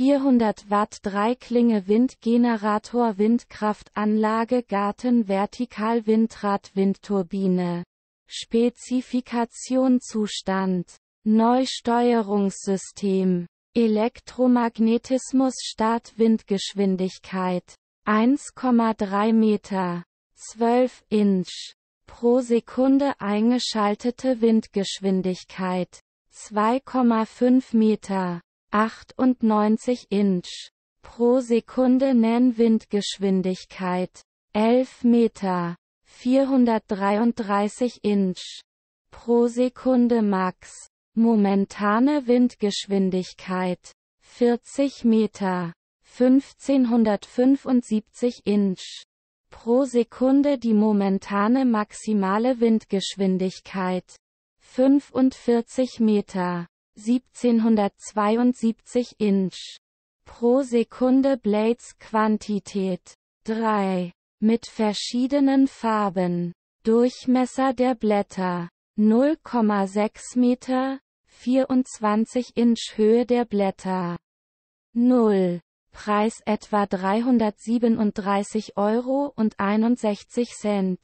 400 Watt Dreiklinge Windgenerator Windkraftanlage Garten Vertikal Windrad Windturbine Spezifikation Zustand Neusteuerungssystem Elektromagnetismus Start Windgeschwindigkeit 1,3 Meter 12 Inch pro Sekunde eingeschaltete Windgeschwindigkeit 2,5 Meter 98 Inch pro Sekunde Nennwindgeschwindigkeit 11 Meter 433 Inch pro Sekunde Max momentane Windgeschwindigkeit 40 Meter 1575 Inch pro Sekunde die momentane maximale Windgeschwindigkeit 45 Meter 1772 Inch pro Sekunde Blades Quantität 3 mit verschiedenen Farben Durchmesser der Blätter 0,6 Meter 24 Inch Höhe der Blätter 0 Preis etwa 337 Euro und 61 Cent